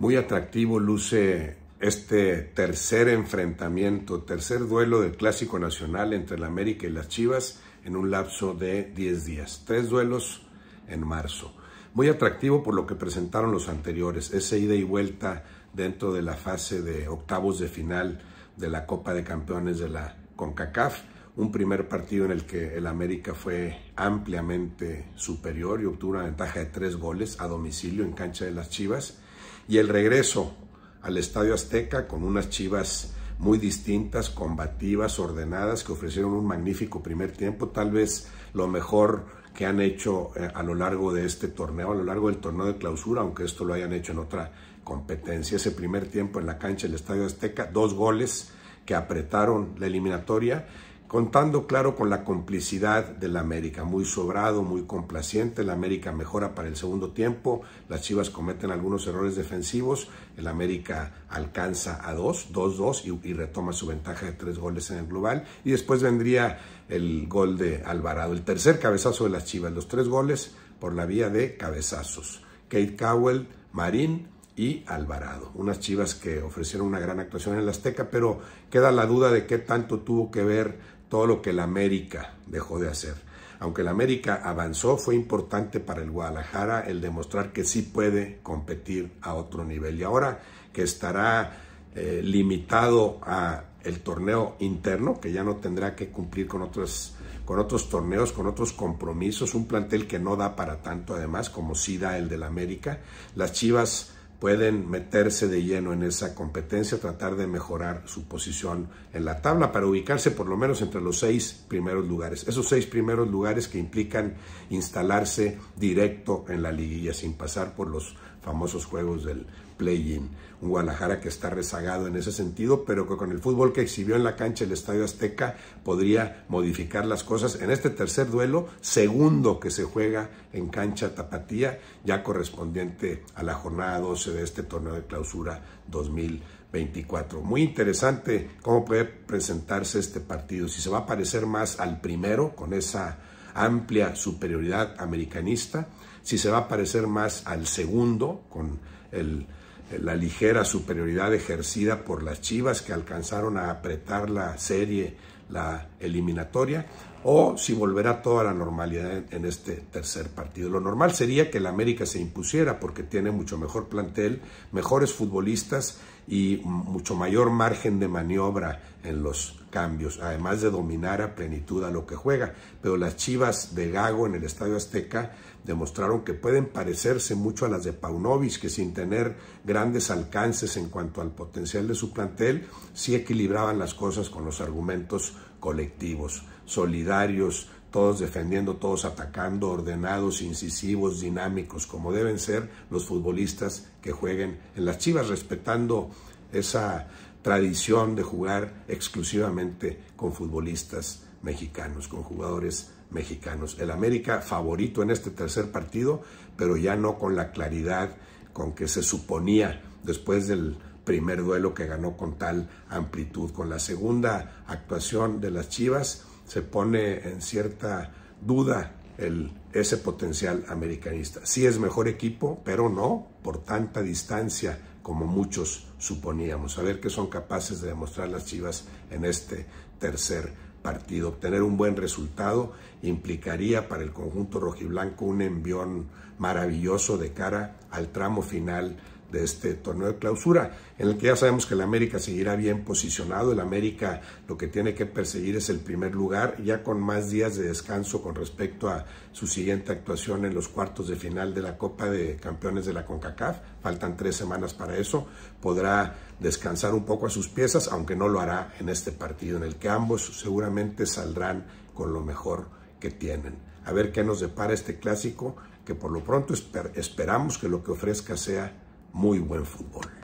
Muy atractivo luce este tercer enfrentamiento, tercer duelo del Clásico Nacional entre el América y las Chivas en un lapso de 10 días. Tres duelos en marzo. Muy atractivo por lo que presentaron los anteriores, ese ida y vuelta dentro de la fase de octavos de final de la Copa de Campeones de la CONCACAF. Un primer partido en el que el América fue ampliamente superior y obtuvo una ventaja de tres goles a domicilio en cancha de las Chivas y el regreso al Estadio Azteca con unas chivas muy distintas, combativas, ordenadas, que ofrecieron un magnífico primer tiempo, tal vez lo mejor que han hecho eh, a lo largo de este torneo, a lo largo del torneo de clausura, aunque esto lo hayan hecho en otra competencia. Ese primer tiempo en la cancha del Estadio Azteca, dos goles que apretaron la eliminatoria contando claro con la complicidad de la América, muy sobrado, muy complaciente, La América mejora para el segundo tiempo, las Chivas cometen algunos errores defensivos, el América alcanza a 2, 2-2 y, retoma su ventaja de tres goles en el global y después vendría el gol de Alvarado, el tercer cabezazo de las Chivas, los tres goles por la vía de cabezazos. Kate Cowell, Marín, y Alvarado. Unas chivas que ofrecieron una gran actuación en el Azteca, pero queda la duda de qué tanto tuvo que ver todo lo que la América dejó de hacer. Aunque la América avanzó, fue importante para el Guadalajara el demostrar que sí puede competir a otro nivel. Y ahora que estará eh, limitado a el torneo interno, que ya no tendrá que cumplir con otros, con otros torneos, con otros compromisos, un plantel que no da para tanto además como sí da el del América. Las Chivas pueden meterse de lleno en esa competencia, tratar de mejorar su posición en la tabla para ubicarse por lo menos entre los seis primeros lugares. Esos seis primeros lugares que implican instalarse directo en la liguilla sin pasar por los famosos juegos del play-in. Un Guadalajara que está rezagado en ese sentido, pero que con el fútbol que exhibió en la cancha el Estadio Azteca podría modificar las cosas en este tercer duelo, segundo que se juega en cancha tapatía, ya correspondiente a la jornada 12 de este torneo de clausura 2024. Muy interesante cómo puede presentarse este partido, si se va a parecer más al primero con esa amplia superioridad americanista, si se va a parecer más al segundo, con la ligera superioridad ejercida por las Chivas que alcanzaron a apretar la serie, la eliminatoria, o si volverá toda la normalidad en este tercer partido. Lo normal sería que el América se impusiera porque tiene mucho mejor plantel, mejores futbolistas y mucho mayor margen de maniobra en los cambios, además de dominar a plenitud a lo que juega. Pero las chivas de Gago en el Estadio Azteca demostraron que pueden parecerse mucho a las de Paunovic, que sin tener grandes alcances en cuanto al potencial de su plantel, sí equilibraban las cosas con los argumentos colectivos solidarios, todos defendiendo, todos atacando, ordenados, incisivos, dinámicos, como deben ser los futbolistas que jueguen en las Chivas, respetando esa tradición de jugar exclusivamente con futbolistas mexicanos, con jugadores mexicanos. El América favorito en este tercer partido, pero ya no con la claridad con que se suponía después del primer duelo que ganó con tal amplitud. Con la segunda actuación de las Chivas, se pone en cierta duda el, ese potencial americanista. Sí es mejor equipo, pero no por tanta distancia como muchos suponíamos. A ver qué son capaces de demostrar las Chivas en este tercer partido. Obtener un buen resultado implicaría para el conjunto rojiblanco un envión maravilloso de cara al tramo final de este torneo de clausura, en el que ya sabemos que el América seguirá bien posicionado. El América lo que tiene que perseguir es el primer lugar, ya con más días de descanso con respecto a su siguiente actuación en los cuartos de final de la Copa de Campeones de la CONCACAF. Faltan tres semanas para eso. Podrá descansar un poco a sus piezas, aunque no lo hará en este partido, en el que ambos seguramente saldrán con lo mejor que tienen. A ver qué nos depara este clásico, que por lo pronto esperamos que lo que ofrezca sea muy buen fútbol.